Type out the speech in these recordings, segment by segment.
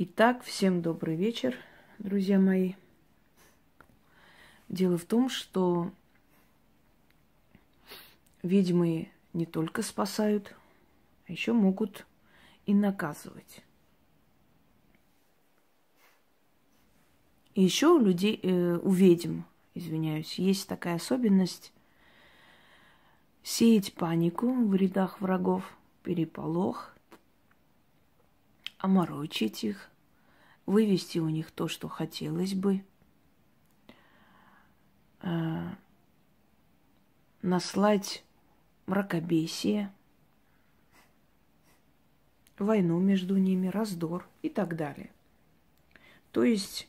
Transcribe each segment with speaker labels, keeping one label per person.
Speaker 1: Итак, всем добрый вечер, друзья мои. Дело в том, что ведьмы не только спасают, а еще могут и наказывать. И еще у людей, э, у ведьм, извиняюсь, есть такая особенность сеять панику в рядах врагов, переполох – оморочить их, вывести у них то, что хотелось бы, э, наслать мракобесие, войну между ними, раздор и так далее. То есть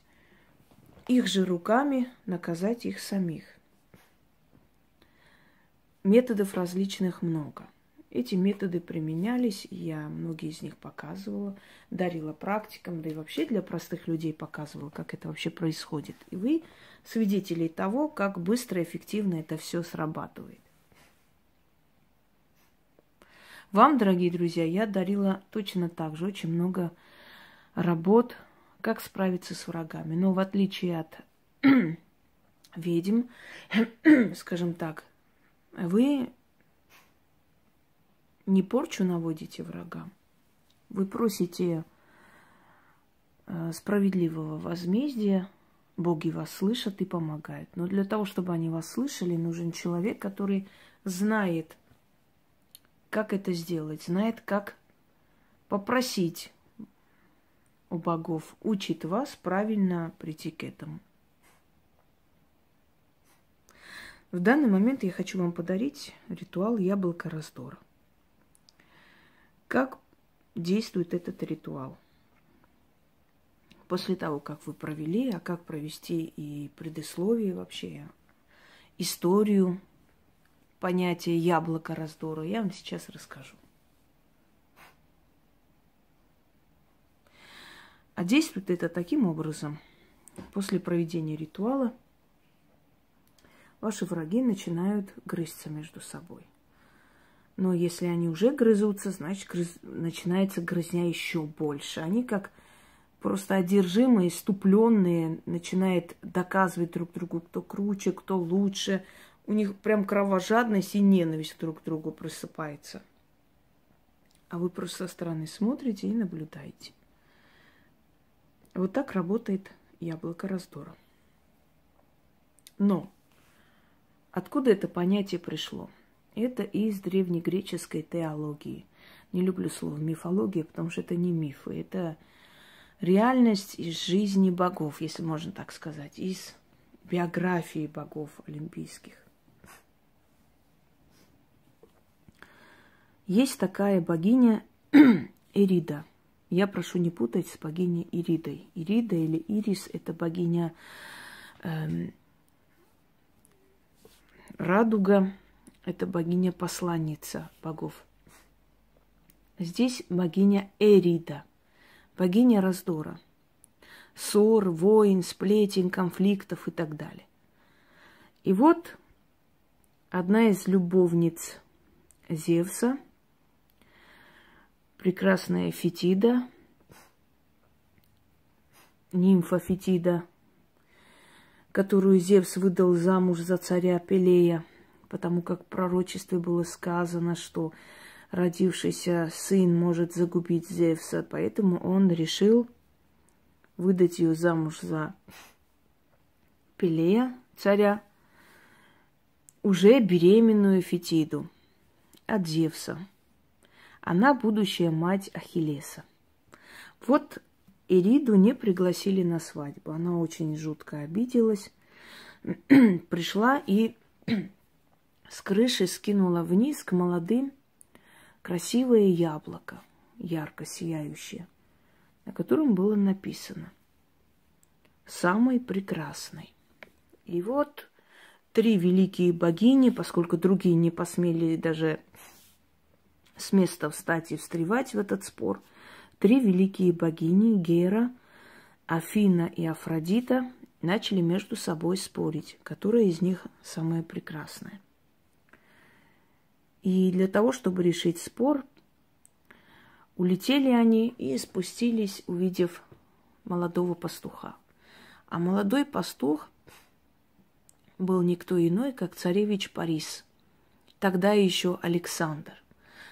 Speaker 1: их же руками наказать их самих. Методов различных много – эти методы применялись, я многие из них показывала, дарила практикам, да и вообще для простых людей показывала, как это вообще происходит. И вы свидетели того, как быстро и эффективно это все срабатывает. Вам, дорогие друзья, я дарила точно так же очень много работ, как справиться с врагами. Но в отличие от ведьм, скажем так, вы не порчу наводите врагам, вы просите э, справедливого возмездия, боги вас слышат и помогают. Но для того, чтобы они вас слышали, нужен человек, который знает, как это сделать, знает, как попросить у богов, учит вас правильно прийти к этому. В данный момент я хочу вам подарить ритуал яблоко раздора. Как действует этот ритуал? После того, как вы провели, а как провести и предисловие вообще, историю, понятия яблоко раздора, я вам сейчас расскажу. А действует это таким образом. После проведения ритуала ваши враги начинают грызться между собой – но если они уже грызутся, значит, грыз... начинается грызня еще больше. Они как просто одержимые, ступленные, начинают доказывать друг другу, кто круче, кто лучше. У них прям кровожадность и ненависть друг к другу просыпается. А вы просто со стороны смотрите и наблюдаете. Вот так работает яблоко раздора. Но откуда это понятие пришло? Это из древнегреческой теологии. Не люблю слово мифология, потому что это не мифы, это реальность из жизни богов, если можно так сказать, из биографии богов олимпийских. Есть такая богиня Ирида. Я прошу не путать с богиней Иридой. Ирида или Ирис – это богиня эм, радуга, это богиня-посланница богов. Здесь богиня Эрида, богиня раздора, ссор, войн, сплетен, конфликтов и так далее. И вот одна из любовниц Зевса, прекрасная Фетида, нимфа Фетида, которую Зевс выдал замуж за царя Пелея – потому как в пророчестве было сказано, что родившийся сын может загубить Зевса, поэтому он решил выдать ее замуж за Пелея, царя, уже беременную Фетиду от Зевса. Она будущая мать Ахиллеса. Вот Ириду не пригласили на свадьбу. Она очень жутко обиделась, пришла и с крыши скинула вниз к молодым красивое яблоко, ярко сияющее, на котором было написано «Самый прекрасный». И вот три великие богини, поскольку другие не посмели даже с места встать и встревать в этот спор, три великие богини Гера, Афина и Афродита начали между собой спорить, которая из них самая прекрасная. И для того, чтобы решить спор, улетели они и спустились, увидев молодого пастуха. А молодой пастух был никто иной, как царевич Парис, тогда еще Александр.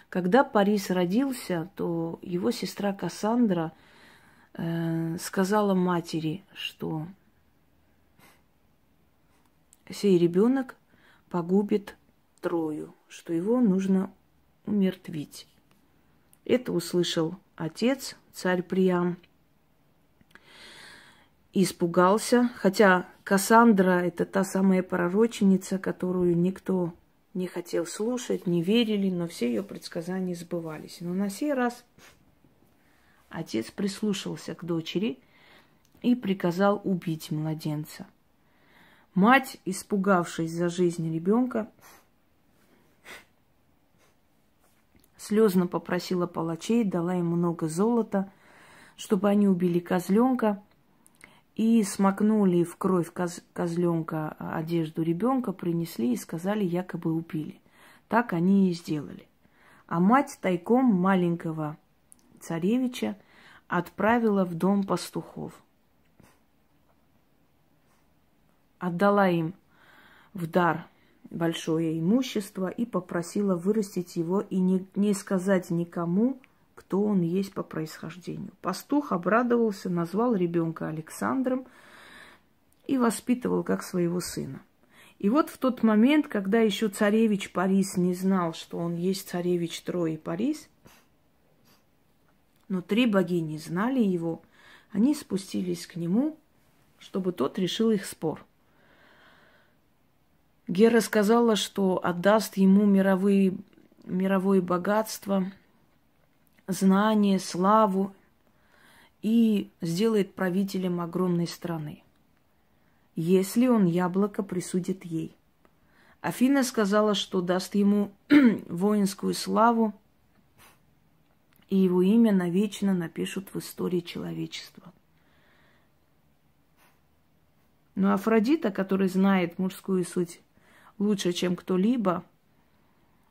Speaker 1: Когда Парис родился, то его сестра Кассандра э, сказала матери, что сей ребенок погубит Трою, что его нужно умертвить. Это услышал отец, царь Приам, и испугался, хотя Кассандра – это та самая пророченица, которую никто не хотел слушать, не верили, но все ее предсказания сбывались. Но на сей раз отец прислушался к дочери и приказал убить младенца. Мать, испугавшись за жизнь ребенка, слезно попросила палачей, дала им много золота, чтобы они убили козленка и смакнули в кровь коз козленка одежду ребенка, принесли и сказали, якобы убили. Так они и сделали. А мать тайком маленького царевича отправила в дом пастухов. Отдала им в дар – большое имущество и попросила вырастить его и не, не сказать никому, кто он есть по происхождению. Пастух обрадовался, назвал ребенка Александром и воспитывал как своего сына. И вот в тот момент, когда еще царевич Парис не знал, что он есть царевич Трои и Парис, но три богини знали его, они спустились к нему, чтобы тот решил их спор. Гера сказала, что отдаст ему мировые, мировое богатство, знание, славу и сделает правителем огромной страны, если он яблоко присудит ей. Афина сказала, что даст ему воинскую славу, и его имя навечно напишут в истории человечества. Но Афродита, который знает мужскую суть лучше, чем кто-либо,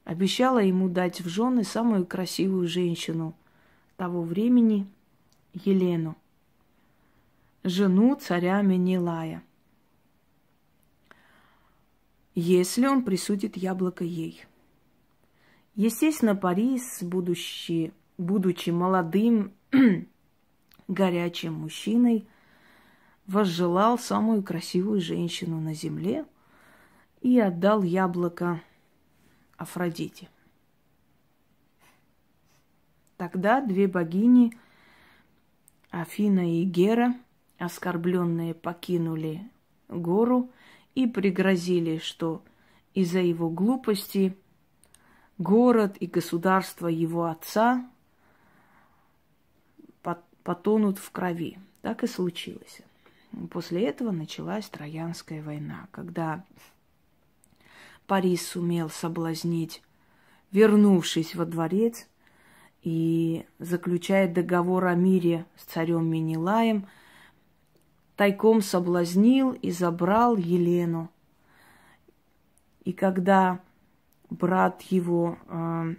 Speaker 1: обещала ему дать в жены самую красивую женщину того времени – Елену, жену царя Менелая, если он присудит яблоко ей. Естественно, Парис, будучи, будучи молодым, горячим мужчиной, возжелал самую красивую женщину на земле – и отдал яблоко Афродите. Тогда две богини, Афина и Гера, оскорбленные, покинули гору и пригрозили, что из-за его глупости город и государство его отца потонут в крови. Так и случилось. После этого началась Троянская война, когда Парис сумел соблазнить, вернувшись во дворец и заключая договор о мире с царем Менелаем, тайком соблазнил и забрал Елену. И когда брат его э,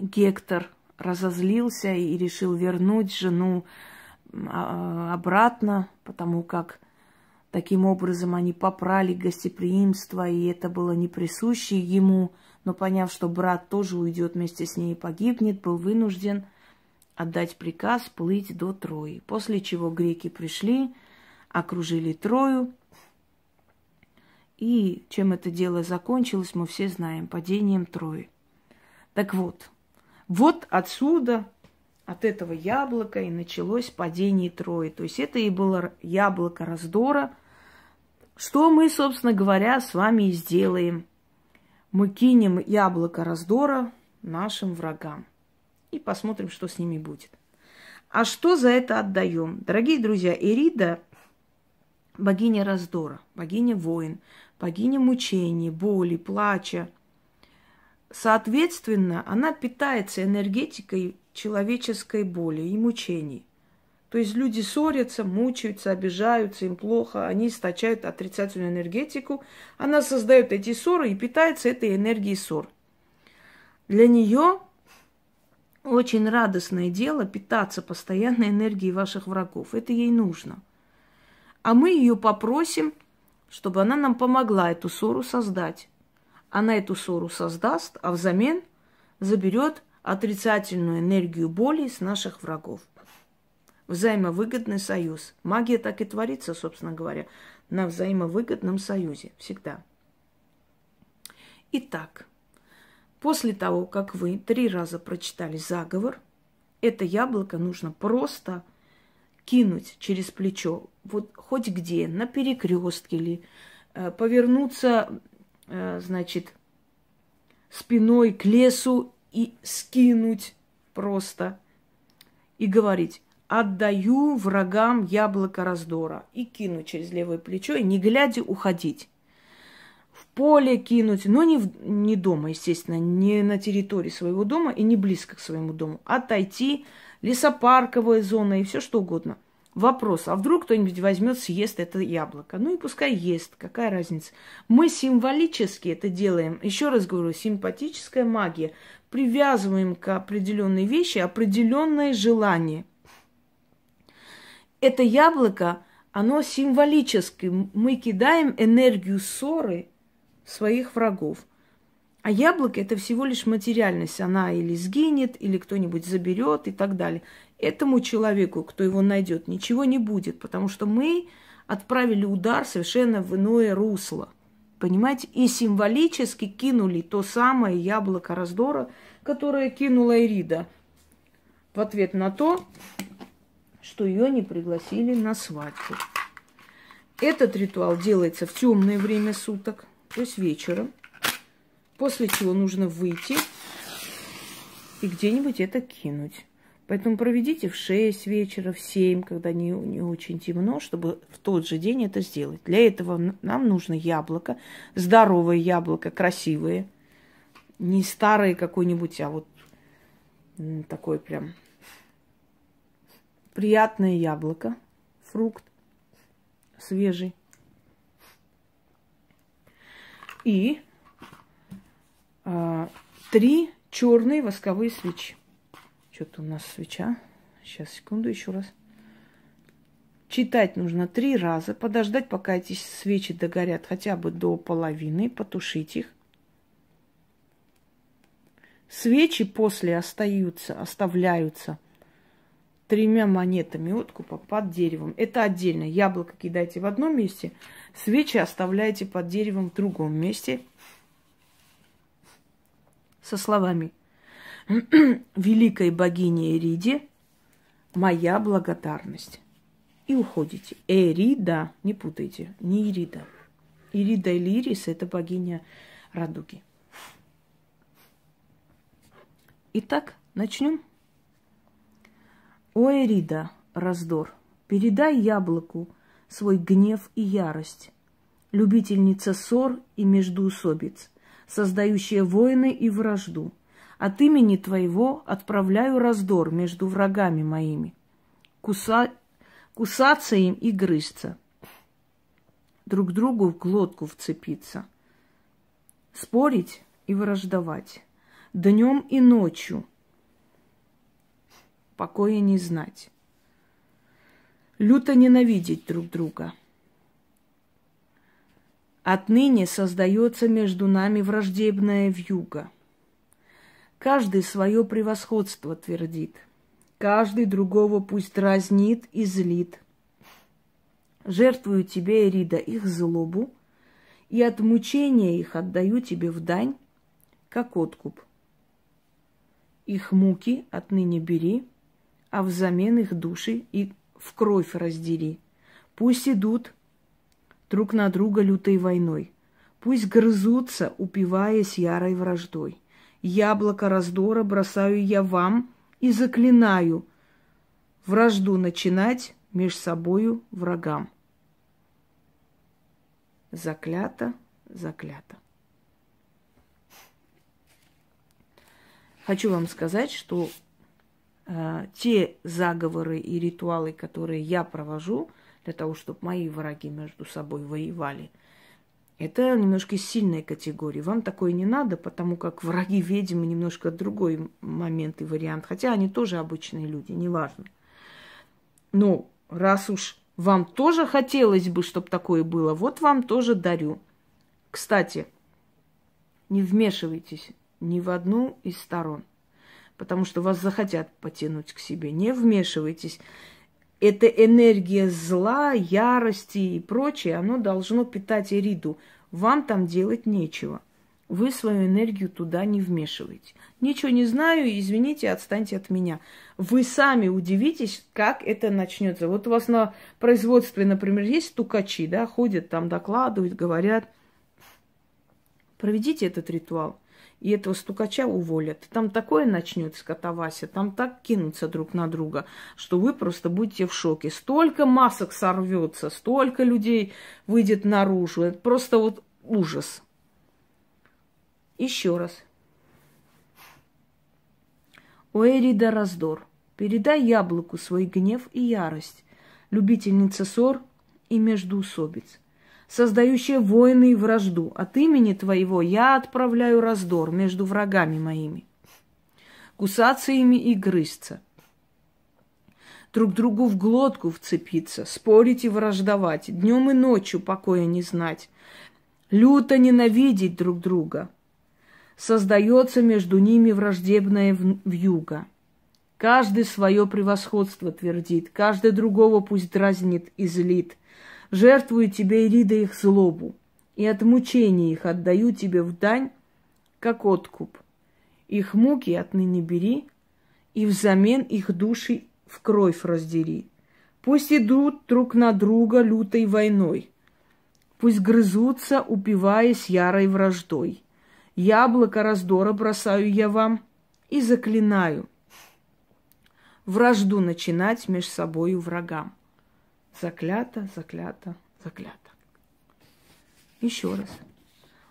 Speaker 1: Гектор разозлился и решил вернуть жену э, обратно, потому как Таким образом, они попрали гостеприимство, и это было не присуще ему. Но поняв, что брат тоже уйдет вместе с ней и погибнет, был вынужден отдать приказ плыть до Трои. После чего греки пришли, окружили Трою. И чем это дело закончилось, мы все знаем, падением Трои. Так вот, вот отсюда от этого яблока и началось падение Трои. То есть это и было яблоко раздора, что мы, собственно говоря, с вами и сделаем. Мы кинем яблоко раздора нашим врагам и посмотрим, что с ними будет. А что за это отдаем? Дорогие друзья, Эрида – богиня раздора, богиня войн, богиня мучений, боли, плача, Соответственно, она питается энергетикой человеческой боли и мучений. То есть люди ссорятся, мучаются, обижаются, им плохо, они источают отрицательную энергетику. Она создает эти ссоры и питается этой энергией ссор. Для нее очень радостное дело питаться постоянной энергией ваших врагов. Это ей нужно. А мы ее попросим, чтобы она нам помогла эту ссору создать она эту ссору создаст, а взамен заберет отрицательную энергию боли с наших врагов. Взаимовыгодный союз. Магия так и творится, собственно говоря, на взаимовыгодном союзе всегда. Итак, после того, как вы три раза прочитали заговор, это яблоко нужно просто кинуть через плечо, вот хоть где, на перекрестке или э, повернуться Э, значит, спиной к лесу и скинуть просто. И говорить, отдаю врагам яблоко раздора. И кину через левое плечо, и не глядя уходить. В поле кинуть, но не, в, не дома, естественно, не на территории своего дома и не близко к своему дому. Отойти, лесопарковая зона и все что угодно. Вопрос, а вдруг кто-нибудь возьмет, съест это яблоко? Ну и пускай ест, какая разница. Мы символически это делаем. Еще раз говорю, симпатическая магия. Привязываем к определенной вещи определенное желание. Это яблоко, оно символическое. Мы кидаем энергию ссоры своих врагов. А яблоко это всего лишь материальность. Она или сгинет, или кто-нибудь заберет и так далее этому человеку, кто его найдет, ничего не будет, потому что мы отправили удар совершенно в иное русло. Понимаете? И символически кинули то самое яблоко раздора, которое кинула Ирида в ответ на то, что ее не пригласили на свадьбу. Этот ритуал делается в темное время суток, то есть вечером, после чего нужно выйти и где-нибудь это кинуть. Поэтому проведите в 6 вечера, в 7, когда не, не очень темно, чтобы в тот же день это сделать. Для этого нам нужно яблоко, здоровое яблоко, красивое. Не старое какое-нибудь, а вот такое прям приятное яблоко, фрукт свежий. И э, три черные восковые свечи. Что-то у нас свеча. Сейчас, секунду, еще раз. Читать нужно три раза, подождать, пока эти свечи догорят хотя бы до половины, потушить их. Свечи после остаются, оставляются тремя монетами откупа под деревом. Это отдельно. Яблоко кидайте в одном месте, свечи оставляете под деревом в другом месте. Со словами – великой богине Эриде моя благодарность. И уходите. Эрида, не путайте, не Ирида. Ирида или Ирис – это богиня радуги. Итак, начнем. О, Эрида, раздор, передай яблоку свой гнев и ярость, любительница ссор и междуусобиц, создающая войны и вражду – от имени твоего отправляю раздор между врагами моими, куса... кусаться им и грызться, друг другу в глотку вцепиться, спорить и враждовать, днем и ночью, покоя не знать, люто ненавидеть друг друга – Отныне создается между нами враждебная вьюга. Каждый свое превосходство твердит, каждый другого пусть дразнит и злит. Жертвую тебе, Эрида, их злобу, и от мучения их отдаю тебе в дань, как откуп. Их муки отныне бери, а взамен их души и в кровь раздери. Пусть идут друг на друга лютой войной, пусть грызутся, упиваясь ярой враждой. Яблоко раздора бросаю я вам и заклинаю вражду начинать между собою врагам. Заклято, заклято. Хочу вам сказать, что э, те заговоры и ритуалы, которые я провожу для того, чтобы мои враги между собой воевали – это немножко сильная категория. Вам такое не надо, потому как враги ведьмы немножко другой момент и вариант. Хотя они тоже обычные люди, неважно. Но раз уж вам тоже хотелось бы, чтобы такое было, вот вам тоже дарю. Кстати, не вмешивайтесь ни в одну из сторон, потому что вас захотят потянуть к себе. Не вмешивайтесь эта энергия зла, ярости и прочее, оно должно питать Эриду. Вам там делать нечего. Вы свою энергию туда не вмешиваете. Ничего не знаю, извините, отстаньте от меня. Вы сами удивитесь, как это начнется. Вот у вас на производстве, например, есть стукачи, да, ходят там, докладывают, говорят. Проведите этот ритуал и этого стукача уволят. Там такое начнется катавася, там так кинутся друг на друга, что вы просто будете в шоке. Столько масок сорвется, столько людей выйдет наружу. Это просто вот ужас. Еще раз. Уэрида раздор. Передай яблоку свой гнев и ярость, любительница ссор и междуусобиц создающее войны и вражду. От имени твоего я отправляю раздор между врагами моими. Кусаться ими и грызться. Друг другу в глотку вцепиться, спорить и враждовать, днем и ночью покоя не знать, люто ненавидеть друг друга. Создается между ними враждебная вьюга. Каждый свое превосходство твердит, каждый другого пусть дразнит и злит – Жертвую тебе, Ирида, их злобу, и от мучений их отдаю тебе в дань, как откуп. Их муки отныне бери, и взамен их души в кровь раздери. Пусть идут друг на друга лютой войной, пусть грызутся, упиваясь ярой враждой. Яблоко раздора бросаю я вам и заклинаю – вражду начинать между собою врагам. Заклято, заклято, заклято. Еще раз.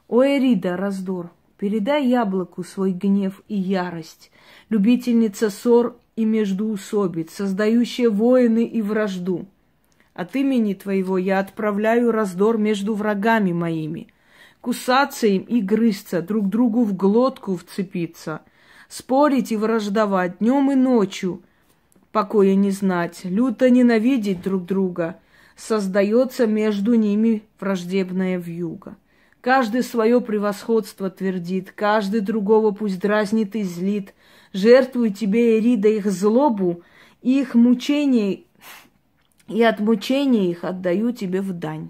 Speaker 1: О, Эрида, раздор, передай яблоку свой гнев и ярость, любительница ссор и междуусобиц, создающая воины и вражду. От имени твоего я отправляю раздор между врагами моими. Кусаться им и грызться, друг другу в глотку вцепиться, спорить и враждовать днем и ночью — покоя не знать, люто ненавидеть друг друга, создается между ними враждебная вьюга. Каждый свое превосходство твердит, каждый другого пусть дразнит и злит. Жертвую тебе, Эрида, их злобу, их мучений, и от мучений их отдаю тебе в дань.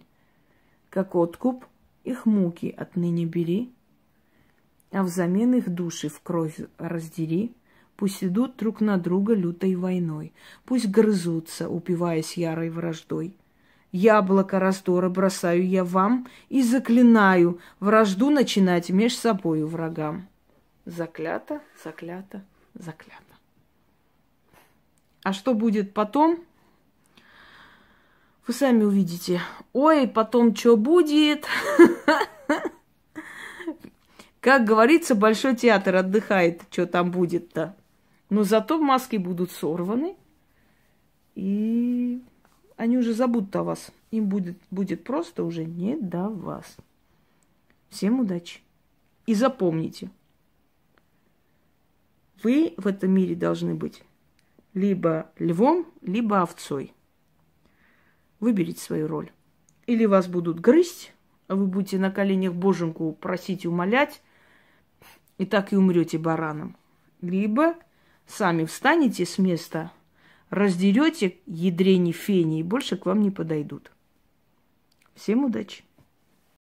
Speaker 1: Как откуп, их муки отныне бери, а взамен их души в кровь раздери – Пусть идут друг на друга лютой войной. Пусть грызутся, упиваясь ярой враждой. Яблоко раздора бросаю я вам и заклинаю вражду начинать меж собою врагам. Заклято, заклято, заклято. А что будет потом? Вы сами увидите. Ой, потом что будет? Как говорится, Большой театр отдыхает, что там будет-то. Но зато маски будут сорваны, и они уже забудут о вас. Им будет, будет просто уже не до вас. Всем удачи. И запомните, вы в этом мире должны быть либо львом, либо овцой. Выберите свою роль. Или вас будут грызть, а вы будете на коленях боженку просить, умолять, и так и умрете бараном. Либо сами встанете с места, раздерете ядрени фени и больше к вам не подойдут. Всем удачи!